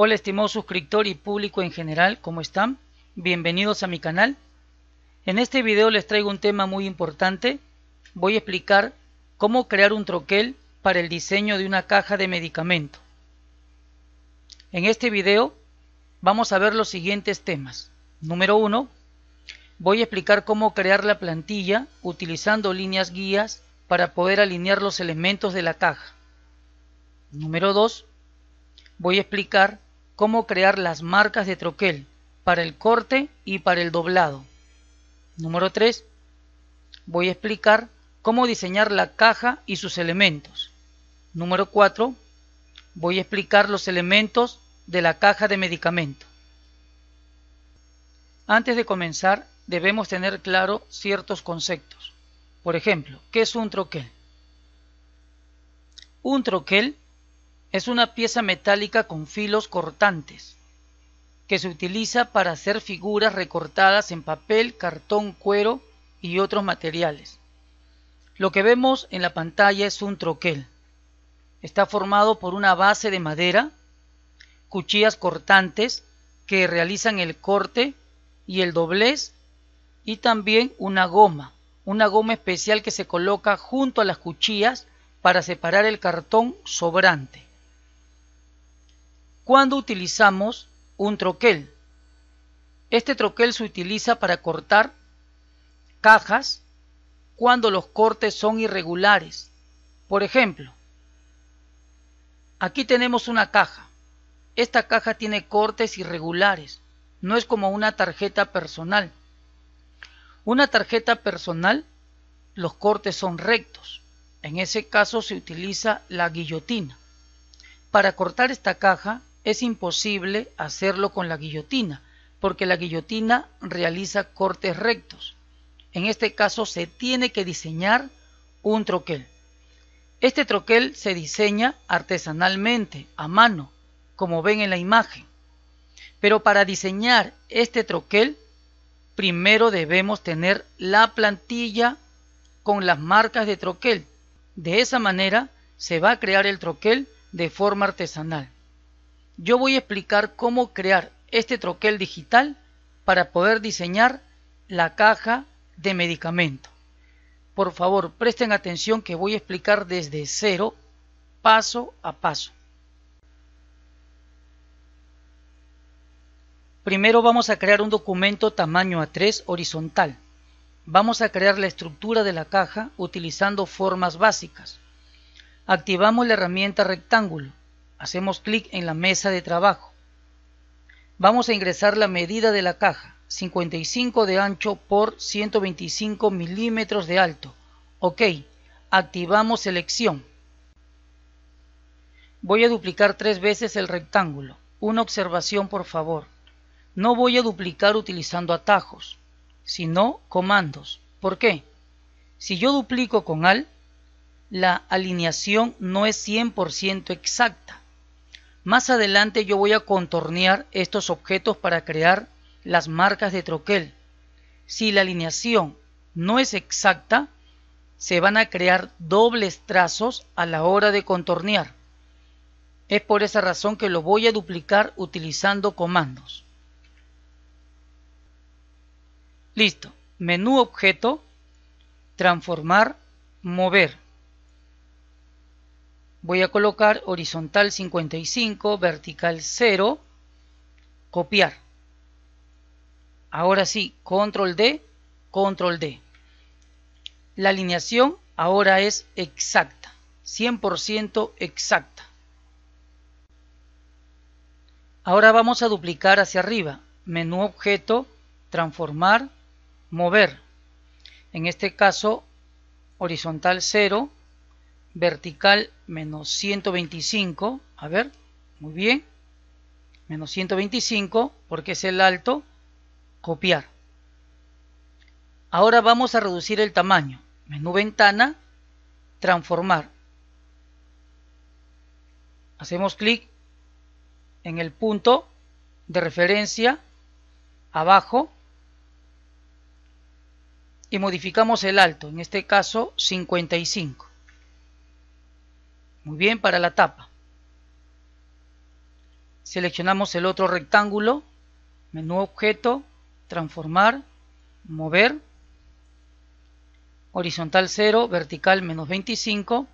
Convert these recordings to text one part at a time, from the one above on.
Hola estimado suscriptor y público en general, ¿cómo están? Bienvenidos a mi canal. En este video les traigo un tema muy importante. Voy a explicar cómo crear un troquel para el diseño de una caja de medicamento. En este video vamos a ver los siguientes temas. Número 1. Voy a explicar cómo crear la plantilla utilizando líneas guías para poder alinear los elementos de la caja. Número 2. Voy a explicar cómo crear las marcas de troquel para el corte y para el doblado. Número 3. Voy a explicar cómo diseñar la caja y sus elementos. Número 4. Voy a explicar los elementos de la caja de medicamento. Antes de comenzar, debemos tener claro ciertos conceptos. Por ejemplo, ¿qué es un troquel? Un troquel es una pieza metálica con filos cortantes que se utiliza para hacer figuras recortadas en papel, cartón, cuero y otros materiales. Lo que vemos en la pantalla es un troquel. Está formado por una base de madera, cuchillas cortantes que realizan el corte y el doblez y también una goma, una goma especial que se coloca junto a las cuchillas para separar el cartón sobrante cuando utilizamos un troquel. Este troquel se utiliza para cortar cajas cuando los cortes son irregulares. Por ejemplo, aquí tenemos una caja. Esta caja tiene cortes irregulares. No es como una tarjeta personal. Una tarjeta personal, los cortes son rectos. En ese caso se utiliza la guillotina. Para cortar esta caja es imposible hacerlo con la guillotina, porque la guillotina realiza cortes rectos. En este caso se tiene que diseñar un troquel. Este troquel se diseña artesanalmente, a mano, como ven en la imagen. Pero para diseñar este troquel, primero debemos tener la plantilla con las marcas de troquel. De esa manera se va a crear el troquel de forma artesanal yo voy a explicar cómo crear este troquel digital para poder diseñar la caja de medicamento. Por favor, presten atención que voy a explicar desde cero, paso a paso. Primero vamos a crear un documento tamaño A3 horizontal. Vamos a crear la estructura de la caja utilizando formas básicas. Activamos la herramienta rectángulo Hacemos clic en la mesa de trabajo. Vamos a ingresar la medida de la caja, 55 de ancho por 125 milímetros de alto. OK. Activamos selección. Voy a duplicar tres veces el rectángulo. Una observación, por favor. No voy a duplicar utilizando atajos, sino comandos. ¿Por qué? Si yo duplico con AL, la alineación no es 100% exacta. Más adelante yo voy a contornear estos objetos para crear las marcas de troquel. Si la alineación no es exacta, se van a crear dobles trazos a la hora de contornear. Es por esa razón que lo voy a duplicar utilizando comandos. Listo. Menú objeto, transformar, mover voy a colocar horizontal 55, vertical 0, copiar. Ahora sí, control D, control D. La alineación ahora es exacta, 100% exacta. Ahora vamos a duplicar hacia arriba, menú objeto, transformar, mover. En este caso, horizontal 0, vertical menos 125, a ver, muy bien, menos 125 porque es el alto, copiar. Ahora vamos a reducir el tamaño, menú ventana, transformar. Hacemos clic en el punto de referencia, abajo, y modificamos el alto, en este caso 55. Muy bien, para la tapa. Seleccionamos el otro rectángulo, menú objeto, transformar, mover, horizontal 0, vertical menos 25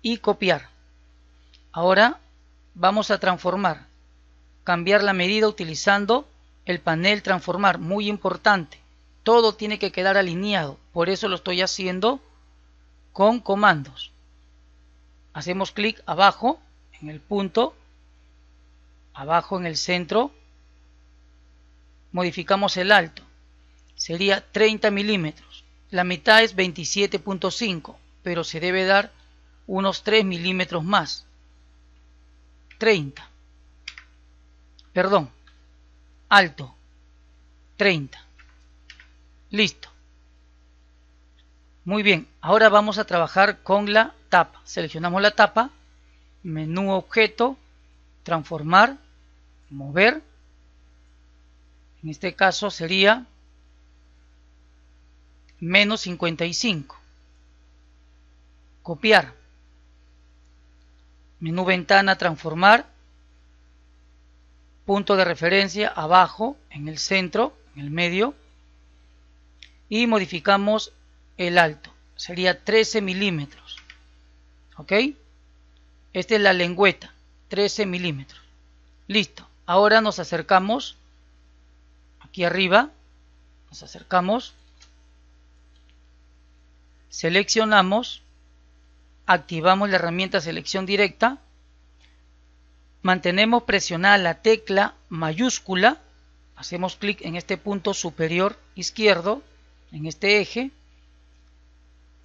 y copiar. Ahora vamos a transformar, cambiar la medida utilizando el panel transformar, muy importante. Todo tiene que quedar alineado, por eso lo estoy haciendo con comandos hacemos clic abajo en el punto, abajo en el centro, modificamos el alto, sería 30 milímetros. La mitad es 27.5, pero se debe dar unos 3 milímetros más. 30. Perdón. Alto. 30. Listo. Muy bien, ahora vamos a trabajar con la tapa. Seleccionamos la tapa, menú objeto, transformar, mover. En este caso sería menos 55. Copiar. Menú ventana, transformar. Punto de referencia abajo, en el centro, en el medio. Y modificamos el alto. Sería 13 milímetros. ¿Ok? Esta es la lengüeta. 13 milímetros. Listo. Ahora nos acercamos. Aquí arriba. Nos acercamos. Seleccionamos. Activamos la herramienta selección directa. Mantenemos presionada la tecla mayúscula. Hacemos clic en este punto superior izquierdo. En este eje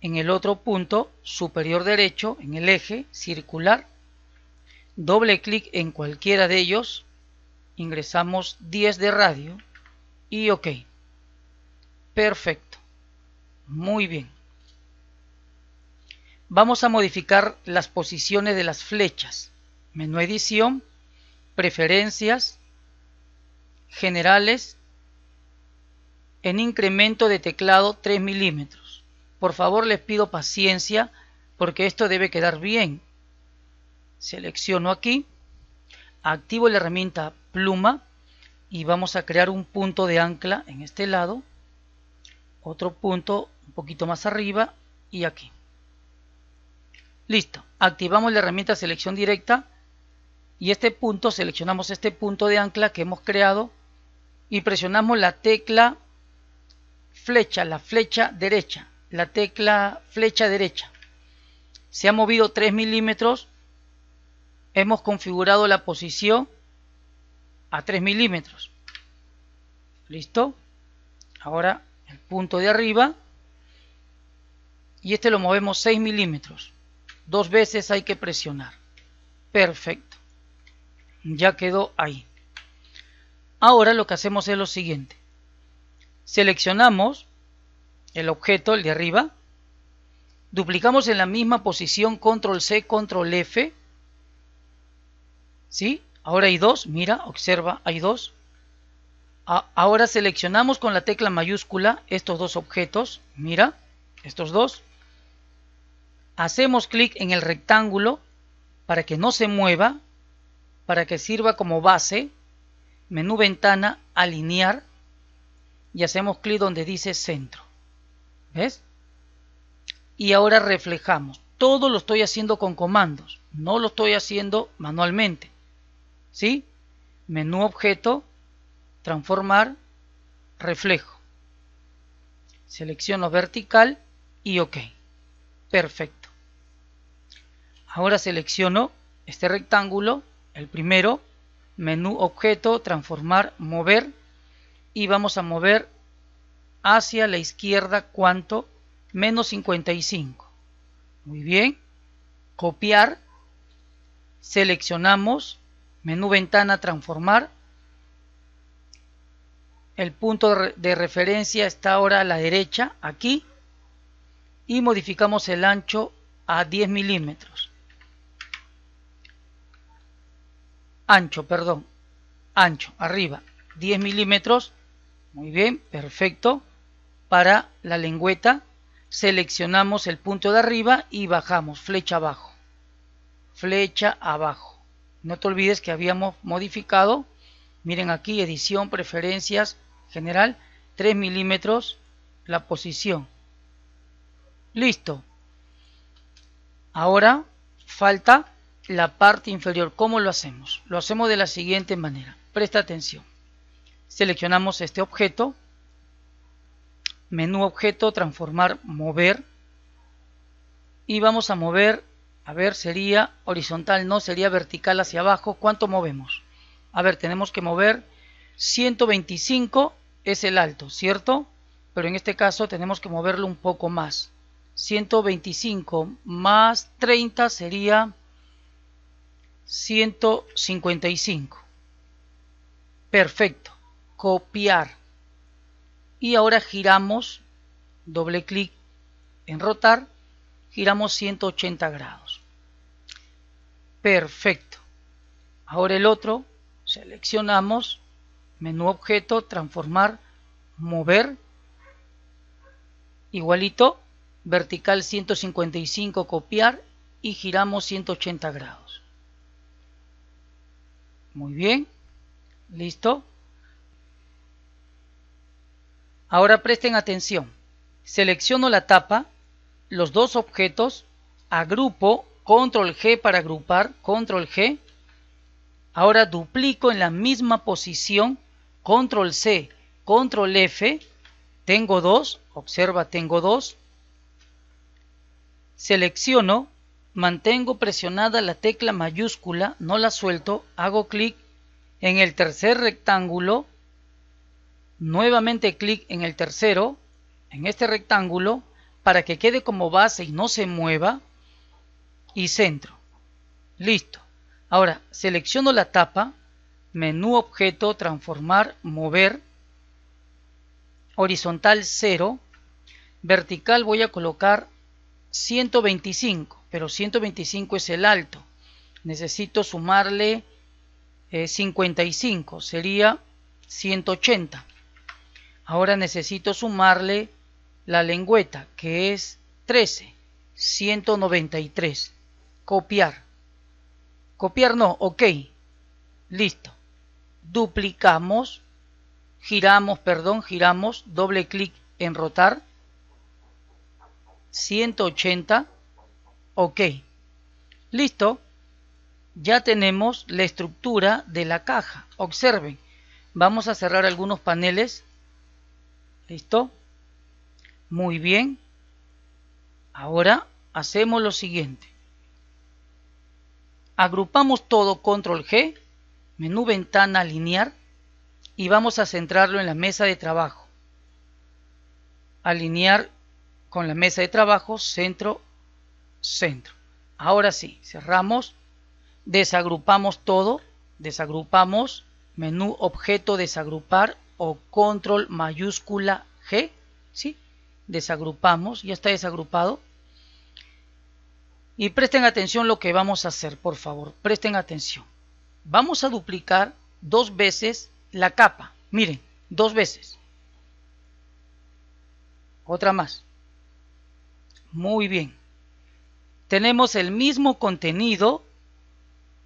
en el otro punto superior derecho, en el eje circular, doble clic en cualquiera de ellos, ingresamos 10 de radio y OK. Perfecto. Muy bien. Vamos a modificar las posiciones de las flechas. Menú edición, preferencias, generales, en incremento de teclado 3 milímetros. Por favor les pido paciencia porque esto debe quedar bien. Selecciono aquí, activo la herramienta pluma y vamos a crear un punto de ancla en este lado, otro punto un poquito más arriba y aquí. Listo, activamos la herramienta selección directa y este punto, seleccionamos este punto de ancla que hemos creado y presionamos la tecla flecha, la flecha derecha la tecla flecha derecha. Se ha movido 3 milímetros. Hemos configurado la posición a 3 milímetros. ¿Listo? Ahora el punto de arriba. Y este lo movemos 6 milímetros. Dos veces hay que presionar. Perfecto. Ya quedó ahí. Ahora lo que hacemos es lo siguiente. Seleccionamos el objeto, el de arriba, duplicamos en la misma posición control C, control F, ¿sí? Ahora hay dos, mira, observa, hay dos. ahora seleccionamos con la tecla mayúscula estos dos objetos, mira, estos dos. Hacemos clic en el rectángulo para que no se mueva, para que sirva como base, menú ventana, alinear, y hacemos clic donde dice centro. ¿Ves? Y ahora reflejamos. Todo lo estoy haciendo con comandos. No lo estoy haciendo manualmente. ¿Sí? Menú objeto, transformar, reflejo. Selecciono vertical y OK. Perfecto. Ahora selecciono este rectángulo, el primero, menú objeto, transformar, mover y vamos a mover hacia la izquierda cuánto? Menos 55. Muy bien. Copiar. Seleccionamos. Menú ventana transformar. El punto de referencia está ahora a la derecha, aquí. Y modificamos el ancho a 10 milímetros. Ancho, perdón. Ancho, arriba. 10 milímetros. Muy bien, perfecto para la lengüeta, seleccionamos el punto de arriba y bajamos, flecha abajo, flecha abajo. No te olvides que habíamos modificado, miren aquí, edición, preferencias, general, 3 milímetros, la posición. Listo. Ahora falta la parte inferior. ¿Cómo lo hacemos? Lo hacemos de la siguiente manera. Presta atención. Seleccionamos este objeto, menú objeto, transformar, mover. Y vamos a mover, a ver, sería horizontal, no, sería vertical hacia abajo. ¿Cuánto movemos? A ver, tenemos que mover 125 es el alto, ¿cierto? Pero en este caso tenemos que moverlo un poco más. 125 más 30 sería 155. Perfecto. Copiar y ahora giramos doble clic en rotar giramos 180 grados perfecto ahora el otro seleccionamos menú objeto transformar mover igualito vertical 155 copiar y giramos 180 grados muy bien listo Ahora presten atención. Selecciono la tapa, los dos objetos, agrupo, control G para agrupar, control G. Ahora duplico en la misma posición, control C, control F. Tengo dos, observa, tengo dos. Selecciono, mantengo presionada la tecla mayúscula, no la suelto, hago clic en el tercer rectángulo, nuevamente clic en el tercero, en este rectángulo, para que quede como base y no se mueva, y centro. Listo. Ahora, selecciono la tapa, menú objeto, transformar, mover, horizontal 0, vertical voy a colocar 125, pero 125 es el alto. Necesito sumarle 55, eh, sería 180. Ahora necesito sumarle la lengüeta, que es 13, 193. Copiar. Copiar no, ok. Listo. Duplicamos, giramos, perdón, giramos, doble clic en rotar. 180. Ok. Listo. Ya tenemos la estructura de la caja. Observen. Vamos a cerrar algunos paneles ¿Listo? Muy bien. Ahora hacemos lo siguiente. Agrupamos todo control G, menú ventana alinear y vamos a centrarlo en la mesa de trabajo. Alinear con la mesa de trabajo, centro, centro. Ahora sí, cerramos, desagrupamos todo, desagrupamos, menú objeto desagrupar o control mayúscula G, ¿sí? Desagrupamos, ya está desagrupado. Y presten atención lo que vamos a hacer, por favor, presten atención. Vamos a duplicar dos veces la capa, miren, dos veces. Otra más. Muy bien. Tenemos el mismo contenido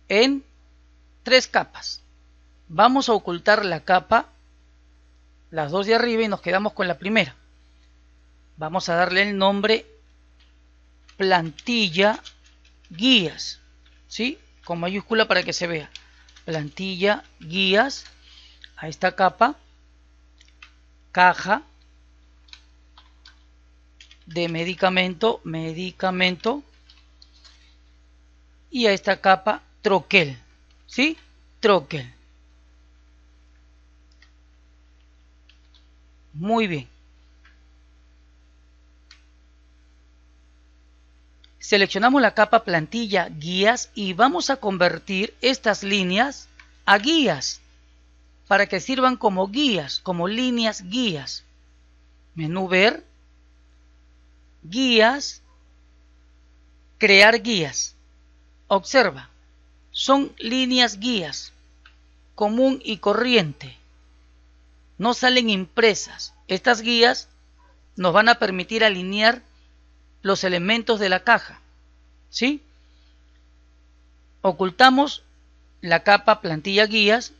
en tres capas. Vamos a ocultar la capa las dos de arriba y nos quedamos con la primera. Vamos a darle el nombre plantilla guías, ¿sí? Con mayúscula para que se vea. Plantilla guías a esta capa, caja de medicamento, medicamento y a esta capa troquel, ¿sí? Troquel. Muy bien. Seleccionamos la capa plantilla guías y vamos a convertir estas líneas a guías para que sirvan como guías, como líneas guías. Menú ver, guías, crear guías. Observa, son líneas guías, común y corriente no salen impresas. Estas guías nos van a permitir alinear los elementos de la caja. ¿Sí? Ocultamos la capa plantilla guías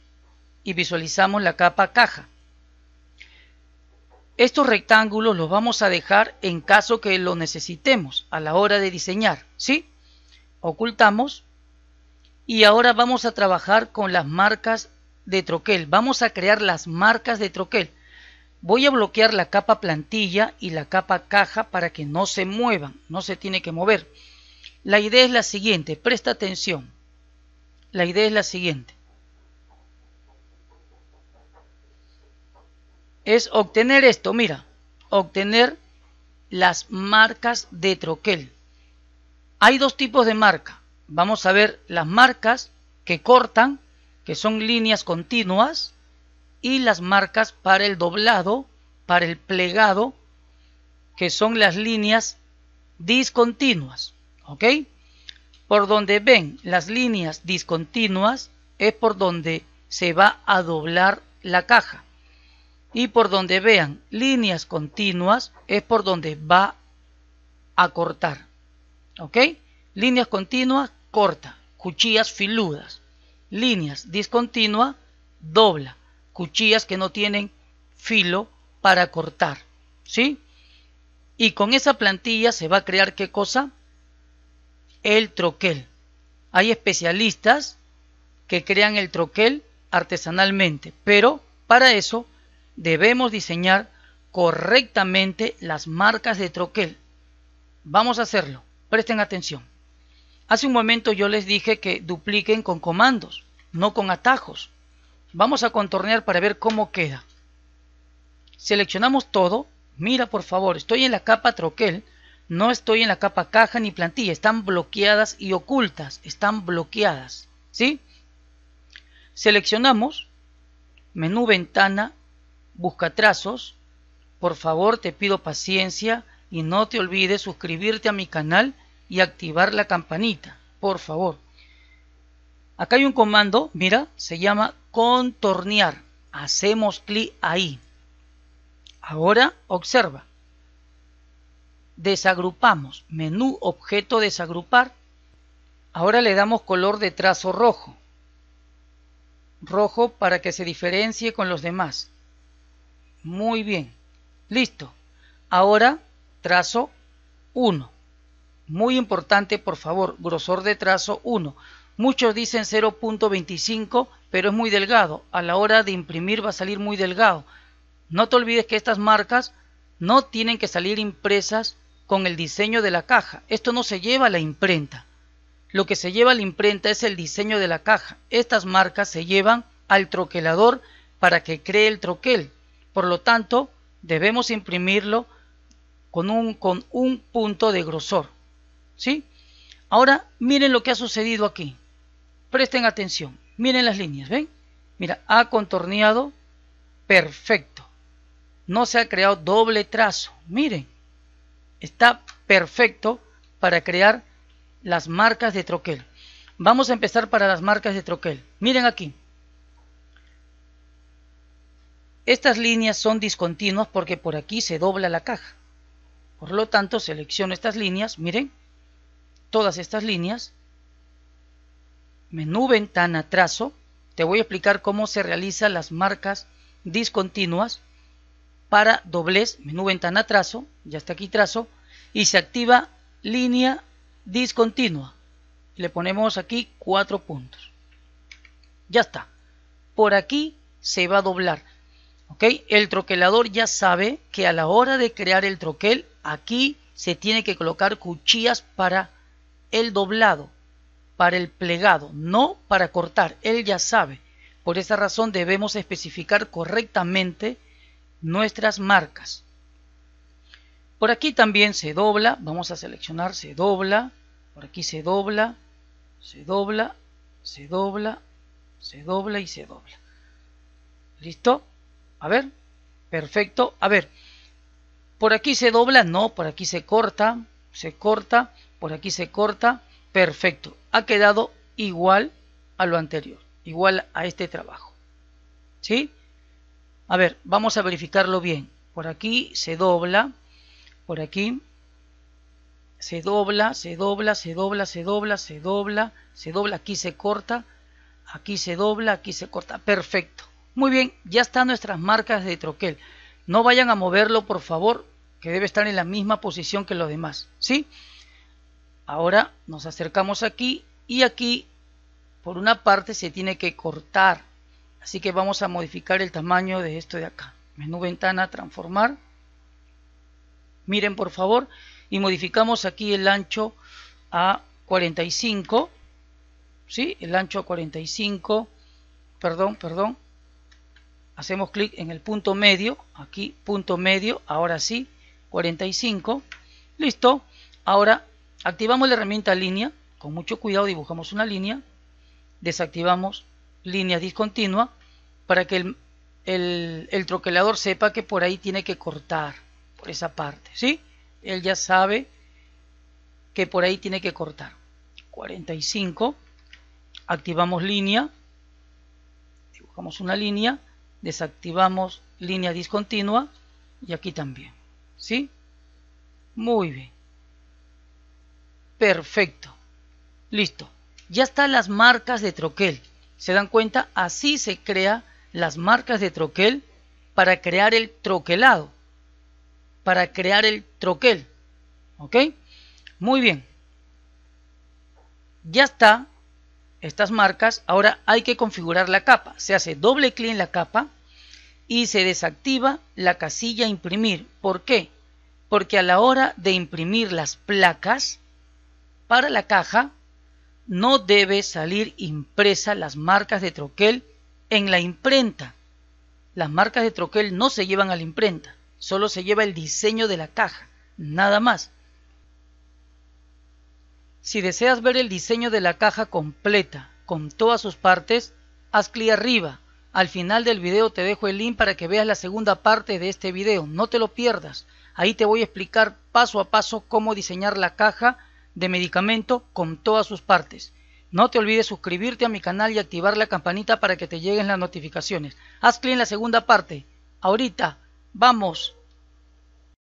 y visualizamos la capa caja. Estos rectángulos los vamos a dejar en caso que lo necesitemos a la hora de diseñar, ¿sí? Ocultamos y ahora vamos a trabajar con las marcas de troquel. Vamos a crear las marcas de troquel. Voy a bloquear la capa plantilla y la capa caja para que no se muevan, no se tiene que mover. La idea es la siguiente, presta atención. La idea es la siguiente. Es obtener esto, mira, obtener las marcas de troquel. Hay dos tipos de marca. Vamos a ver las marcas que cortan que son líneas continuas, y las marcas para el doblado, para el plegado, que son las líneas discontinuas. ¿Ok? Por donde ven las líneas discontinuas es por donde se va a doblar la caja. Y por donde vean líneas continuas es por donde va a cortar. ¿Ok? Líneas continuas, corta. Cuchillas filudas líneas discontinua, dobla. Cuchillas que no tienen filo para cortar, ¿sí? Y con esa plantilla se va a crear qué cosa? El troquel. Hay especialistas que crean el troquel artesanalmente, pero para eso debemos diseñar correctamente las marcas de troquel. Vamos a hacerlo. Presten atención. Hace un momento yo les dije que dupliquen con comandos, no con atajos. Vamos a contornear para ver cómo queda. Seleccionamos todo. Mira, por favor, estoy en la capa troquel, no estoy en la capa caja ni plantilla. Están bloqueadas y ocultas. Están bloqueadas. ¿Sí? Seleccionamos menú ventana, busca trazos. Por favor, te pido paciencia y no te olvides suscribirte a mi canal y activar la campanita, por favor. Acá hay un comando, mira, se llama contornear. Hacemos clic ahí. Ahora observa. Desagrupamos, menú objeto desagrupar. Ahora le damos color de trazo rojo. Rojo para que se diferencie con los demás. Muy bien. Listo. Ahora trazo 1. Muy importante, por favor, grosor de trazo 1. Muchos dicen 0.25, pero es muy delgado. A la hora de imprimir va a salir muy delgado. No te olvides que estas marcas no tienen que salir impresas con el diseño de la caja. Esto no se lleva a la imprenta. Lo que se lleva a la imprenta es el diseño de la caja. Estas marcas se llevan al troquelador para que cree el troquel. Por lo tanto, debemos imprimirlo con un, con un punto de grosor. ¿Sí? Ahora miren lo que ha sucedido aquí. Presten atención. Miren las líneas, ¿ven? Mira, ha contorneado perfecto. No se ha creado doble trazo. Miren, está perfecto para crear las marcas de troquel. Vamos a empezar para las marcas de troquel. Miren aquí. Estas líneas son discontinuas porque por aquí se dobla la caja. Por lo tanto, selecciono estas líneas, miren, todas estas líneas, menú ventana trazo, te voy a explicar cómo se realizan las marcas discontinuas para doblez, menú ventana trazo, ya está aquí trazo, y se activa línea discontinua. Le ponemos aquí cuatro puntos. Ya está. Por aquí se va a doblar. ¿Ok? El troquelador ya sabe que a la hora de crear el troquel, aquí se tiene que colocar cuchillas para el doblado para el plegado, no para cortar. Él ya sabe. Por esa razón debemos especificar correctamente nuestras marcas. Por aquí también se dobla, vamos a seleccionar, se dobla, por aquí se dobla, se dobla, se dobla, se dobla y se dobla. ¿Listo? A ver, perfecto. A ver, por aquí se dobla, no, por aquí se corta, se corta, por aquí se corta, perfecto, ha quedado igual a lo anterior, igual a este trabajo. ¿Sí? A ver, vamos a verificarlo bien. Por aquí se dobla, por aquí se dobla, se dobla, se dobla, se dobla, se dobla, se dobla, aquí se corta, aquí se dobla, aquí se corta. Perfecto. Muy bien, ya están nuestras marcas de troquel. No vayan a moverlo, por favor, que debe estar en la misma posición que los demás. ¿Sí? Ahora nos acercamos aquí y aquí por una parte se tiene que cortar. Así que vamos a modificar el tamaño de esto de acá. Menú ventana, transformar. Miren por favor. Y modificamos aquí el ancho a 45. ¿Sí? El ancho a 45. Perdón, perdón. Hacemos clic en el punto medio. Aquí, punto medio. Ahora sí, 45. Listo. Ahora Activamos la herramienta línea, con mucho cuidado dibujamos una línea, desactivamos línea discontinua para que el, el, el, troquelador sepa que por ahí tiene que cortar, por esa parte, ¿sí? Él ya sabe que por ahí tiene que cortar. 45, activamos línea, dibujamos una línea, desactivamos línea discontinua y aquí también, ¿sí? Muy bien. Perfecto. Listo. Ya están las marcas de troquel. ¿Se dan cuenta? Así se crean las marcas de troquel para crear el troquelado. Para crear el troquel. ¿Ok? Muy bien. Ya está estas marcas. Ahora hay que configurar la capa. Se hace doble clic en la capa y se desactiva la casilla imprimir. ¿Por qué? Porque a la hora de imprimir las placas, para la caja no debe salir impresa las marcas de troquel en la imprenta. Las marcas de troquel no se llevan a la imprenta, solo se lleva el diseño de la caja, nada más. Si deseas ver el diseño de la caja completa, con todas sus partes, haz clic arriba. Al final del video te dejo el link para que veas la segunda parte de este video, no te lo pierdas. Ahí te voy a explicar paso a paso cómo diseñar la caja de medicamento con todas sus partes. No te olvides suscribirte a mi canal y activar la campanita para que te lleguen las notificaciones. Haz clic en la segunda parte. Ahorita, vamos.